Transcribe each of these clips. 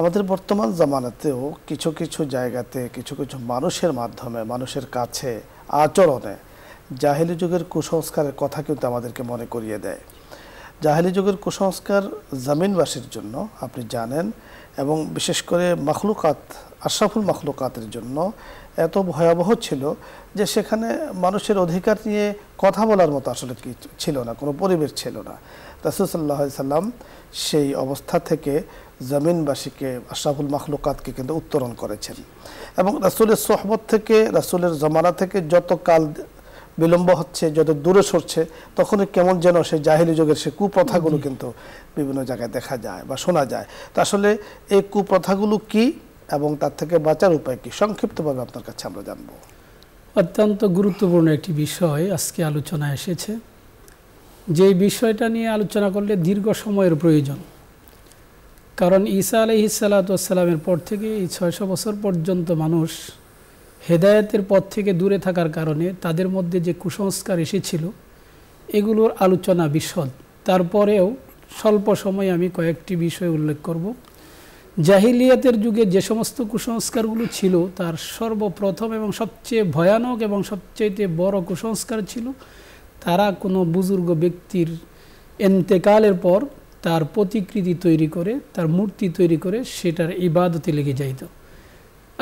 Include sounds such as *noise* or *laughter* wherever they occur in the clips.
আমাদের বর্তমান জামানাতেও কিছু কিছু জায়গাতে কিছু কিছু মানুষের মাধ্যমে মানুষের কাছে আচরণে জাহেলি যুগের কুসংস্কারের কথা কিন্তু আমাদেরকে মনে করিয়ে দেয় জাহেলি যুগের কুসংস্কার জামিনবাসীর জন্য আপনি জানেন এবং বিশেষ করে মখলুকাত আশরাফুল মখলুকাতের জন্য এত ভয়াবহ ছিল যে সেখানে মানুষের অধিকার নিয়ে কথা বলার মতো আসলে ছিল না কোনো পরিবেশ ছিল না রাসুলসাল্লাহ সাল্লাম সেই অবস্থা থেকে জমিনবাসীকে আশরাফুল মখলুকাতকে কিন্তু উত্তরণ করেছেন এবং রাসুলের সোহবত থেকে রাসুলের জমানা থেকে যত কাল বিলম্ব হচ্ছে যত দূরে সরছে তখনই কেমন যেন সেই জাহিলি যুগের সে কুপ্রথাগুলো কিন্তু বিভিন্ন জায়গায় দেখা যায় বা শোনা যায় তা আসলে এই কুপ্রথাগুলো কী এবং তার থেকে বাঁচার উপায় কি সংক্ষিপ্তভাবে আপনার কাছে আমরা জানব অত্যন্ত গুরুত্বপূর্ণ একটি বিষয় আজকে আলোচনা এসেছে যে বিষয়টা নিয়ে আলোচনা করলে দীর্ঘ সময়ের প্রয়োজন কারণ ঈসা আলহি সালাতামের পর থেকে এই ছয়শো বছর পর্যন্ত মানুষ হেদায়তের পথ থেকে দূরে থাকার কারণে তাদের মধ্যে যে কুসংস্কার এসেছিল এগুলোর আলোচনা বিশদ তারপরেও স্বল্প সময়ে আমি কয়েকটি বিষয় উল্লেখ করব জাহিলিয়াতের যুগে যে সমস্ত কুসংস্কারগুলো ছিল তার সর্বপ্রথম এবং সবচেয়ে ভয়ানক এবং সবচেয়ে বড় কুসংস্কার ছিল তারা কোনো বুজুর্গ ব্যক্তির এন্তেকালের পর তার প্রতিকৃতি তৈরি করে তার মূর্তি তৈরি করে সেটার ইবাদতে লেগে যাইত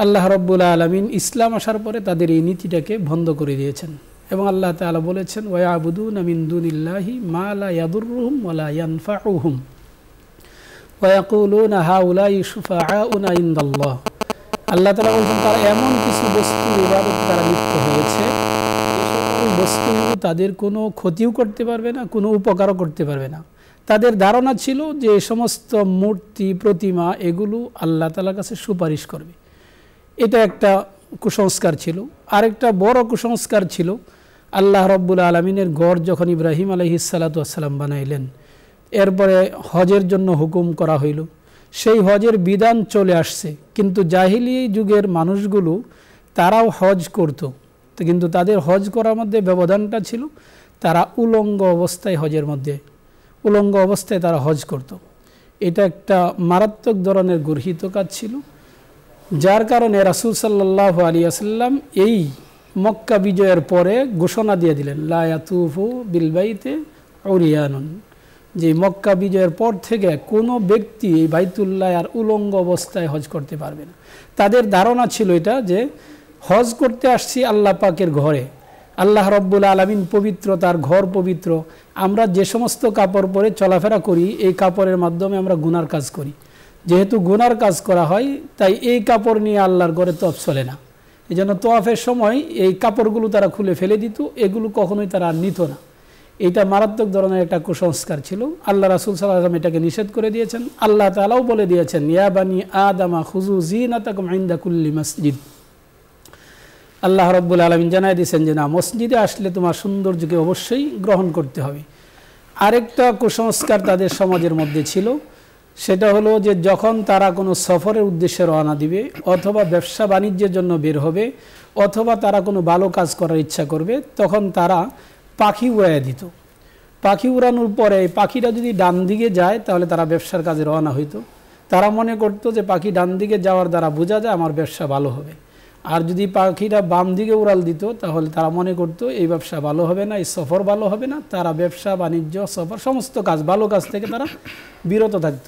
আল্লাহ রব্বুল আলমিন ইসলাম আসার পরে তাদের এই নীতিটাকে বন্ধ করে দিয়েছেন এবং আল্লাহ তালা বলেছেন ওয়া আবুদুন আমিন দুনিল্লাহি মা আলা ইয়াদুর রহুম ওয়ালা ইয়ানফা ওয়াকুলুন হাউলাই শুফাউন আইন্দাল্লাহ আল্লাহ তালা বলছেন তারা এমন কিছু বস্তু ইবাদত তারা লিপ্ত হয়েছে বস্তু তাদের কোনো ক্ষতিও করতে পারবে না কোনো উপকারও করতে পারবে না তাদের ধারণা ছিল যে সমস্ত মূর্তি প্রতিমা এগুলো আল্লাহ তালার কাছে সুপারিশ করবে এটা একটা কুসংস্কার ছিল আরেকটা বড় কুসংস্কার ছিল আল্লাহ রব্বুল আলমিনের গড় যখন ইব্রাহিম আসসালাম বানাইলেন এরপরে হজের জন্য হুকুম করা হইল সেই হজের বিধান চলে আসছে কিন্তু জাহিলি যুগের মানুষগুলো তারাও হজ করত কিন্তু তাদের হজ করার মধ্যে ব্যবধানটা ছিল তারা উলঙ্গ অবস্থায় হজের মধ্যে উলঙ্গ অবস্থায় তারা হজ করত। এটা একটা মারাত্মক ধরনের গর্হিত কাজ ছিল যার কারণে রাসুল সাল্লাহ আলী এই মক্কা বিজয়ের পরে ঘোষণা দিয়ে দিলেন লায়াতুফু বিলবাইতে অরিয়ানন যে মক্কা বিজয়ের পর থেকে কোনো ব্যক্তি এই বাইতুল্লাহ আর উলঙ্গ অবস্থায় হজ করতে পারবে না তাদের ধারণা ছিল এটা যে হজ করতে আসছি আল্লাহ পাকের ঘরে আল্লাহ রব্বুল আলমিন পবিত্র তার ঘর পবিত্র আমরা যে সমস্ত কাপড় পরে চলাফেরা করি এই কাপড়ের মাধ্যমে আমরা গুনার কাজ করি যেহেতু গুনার কাজ করা হয় তাই এই কাপড় নিয়ে আল্লাহর ঘরে তপ চলে না এই জন্য তোয়াফের সময় এই কাপড়গুলো তারা খুলে ফেলে দিত এগুলো কখনোই তারা আর নিত না এটা মারাত্মক ধরনের একটা কুসংস্কার ছিল আল্লাহ রাসুল সাল্লাম এটাকে নিষেধ করে দিয়েছেন আল্লাহ তালাও বলে দিয়েছেন ইয়াবানি আদামা খুজু জিনাতাকুম ইন্দাকুল্লি মসজিদ আল্লাহ রব্বুল আলমিন জানাই দিয়েছেন যে না মসজিদে আসলে তোমার সৌন্দর্যকে অবশ্যই গ্রহণ করতে হবে আরেকটা কুসংস্কার তাদের সমাজের মধ্যে ছিল সেটা হলো যে যখন তারা কোনো সফরের উদ্দেশ্যে রওনা দিবে অথবা ব্যবসা বাণিজ্যের জন্য বের হবে অথবা তারা কোনো ভালো কাজ করার ইচ্ছা করবে তখন তারা পাখি উড়াইয়া দিত পাখি উড়ানোর পরে পাখিটা যদি ডান দিকে যায় তাহলে তারা ব্যবসার কাজে রওনা হইতো তারা মনে করতো যে পাখি ডান দিকে যাওয়ার দ্বারা বোঝা যায় আমার ব্যবসা ভালো হবে আর যদি পাখিটা বাম দিকে উড়াল দিত তাহলে তারা মনে করতো এই ব্যবসা ভালো হবে না এই সফর ভালো হবে না তারা ব্যবসা বাণিজ্য সফর সমস্ত কাজ ভালো কাজ থেকে তারা বিরত থাকত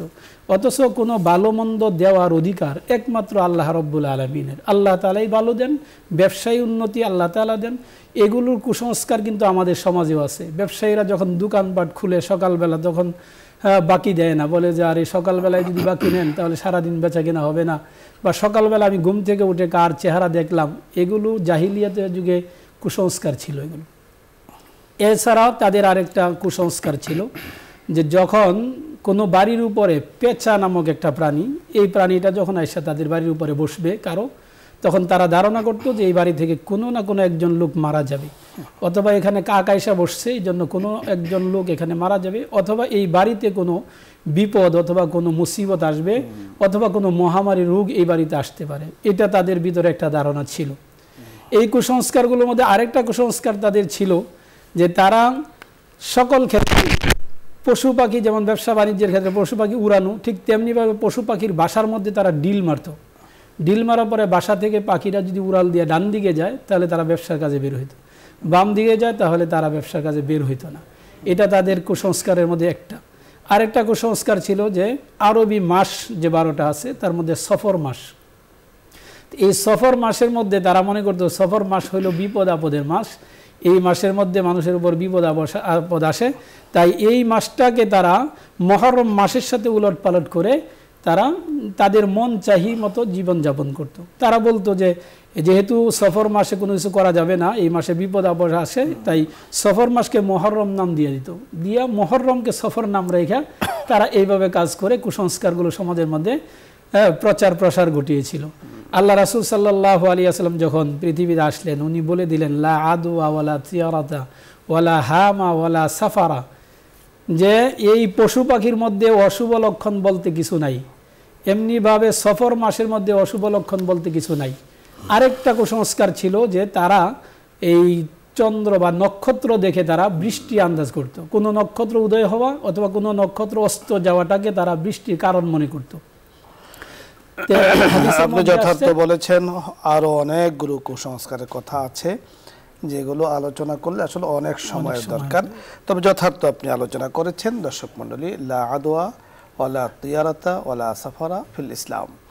অথচ কোনো ভালো মন্দ দেওয়ার অধিকার একমাত্র আল্লাহ রব্বুল আলমিনের আল্লাহ তালাই ভালো দেন ব্যবসায়ী উন্নতি আল্লাহ তালা দেন এগুলোর কুসংস্কার কিন্তু আমাদের সমাজেও আছে ব্যবসায়ীরা যখন দোকানপাট খুলে সকালবেলা যখন হ্যাঁ, বাকি দেয় না বলে যে আরে সকালবেলায় যদি বাকি নেন তাহলে সারাদিন বেচা কেনা হবে না বা সকালবেলা আমি ঘুম থেকে উঠে কার চেহারা দেখলাম এগুলো জাহিলিয়াতের যুগে কুসংস্কার ছিল এগুলো এছাড়াও তাদের আরেকটা কুসংস্কার ছিল যে যখন কোনো বাড়ির উপরে পেঁচা নামক একটা প্রাণী এই প্রাণীটা যখন আইসা তাদের বাড়ির উপরে বসবে কারো তখন তারা ধারণা করতো যে এই বাড়ি থেকে কোনো না কোনো একজন লোক মারা যাবে অথবা এখানে কাকা এসে বসছে এই জন্য কোনো একজন লোক এখানে মারা যাবে অথবা এই বাড়িতে কোনো বিপদ অথবা কোনো মুসিবত আসবে অথবা কোনো মহামারী রোগ এই বাড়িতে আসতে পারে এটা তাদের ভিতরে একটা ধারণা ছিল এই কুসংস্কারগুলোর মধ্যে আরেকটা কুসংস্কার তাদের ছিল যে তারা সকল ক্ষেত্রে পশু পাখি যেমন ব্যবসা বাণিজ্যের ক্ষেত্রে পশু পাখি উড়ানো ঠিক তেমনিভাবে পশু পাখির বাসার মধ্যে তারা ডিল মারত ডিল মারার পরে বাসা থেকে পাখিরা যদি উড়াল দিয়ে ডান দিকে যায় তাহলে তারা ব্যবসার কাজে বের হইতো বাম দিকে যায় তাহলে তারা ব্যবসার কাজে বের হইতো না এটা তাদের কুসংস্কারের মধ্যে একটা আরেকটা কুসংস্কার ছিল যে আরবি মাস যে বারোটা আছে তার মধ্যে সফর মাস এই সফর মাসের মধ্যে তারা মনে করতো সফর মাস হলো বিপদ আপদের মাস এই মাসের মধ্যে মানুষের উপর বিপদ আপদ আসে তাই এই মাসটাকে তারা মহরম মাসের সাথে উলট পালট করে তারা তাদের মন চাহি মতো জীবনযাপন করত। তারা বলতো যে যেহেতু সফর মাসে কোনো কিছু করা যাবে না এই মাসে বিপদ আপদ আসে তাই সফর মাসকে মহরম নাম দিয়ে দিত দিয়া মহরমকে সফর নাম রেখে তারা এইভাবে কাজ করে কুসংস্কারগুলো সমাজের মধ্যে প্রচার প্রসার ঘটিয়েছিল আল্লাহ রাসুল সাল্লাহ আলী আসলাম যখন পৃথিবীতে আসলেন উনি বলে দিলেন লা আদু আওয়ালা তিয়ারাতা ওয়ালা হামা ওয়ালা সাফারা যে এই পশু পাখির মধ্যে অশুভ লক্ষণ বলতে কিছু নাই এমনিভাবে সফর মাসের মধ্যে অশুভ লক্ষণ বলতে কিছু নাই আরেকটা কুসংস্কার ছিল যে তারা এই চন্দ্র বা নক্ষত্র দেখে তারা বৃষ্টি আন্দাজ করত। কোনো নক্ষত্র উদয় হওয়া অথবা কোনো নক্ষত্র অস্ত যাওয়াটাকে তারা বৃষ্টির কারণ মনে করত *coughs* আপনি যথার্থ বলেছেন আরো অনেক গুরু কুসংস্কারের কথা আছে যেগুলো আলোচনা করলে আসলে অনেক সময়ের দরকার তবে যথার্থ আপনি আলোচনা করেছেন দর্শক মন্ডলী লা আদোয়া ওলা তিয়ারাতা ওয়ালা সাফারা ফিল ইসলাম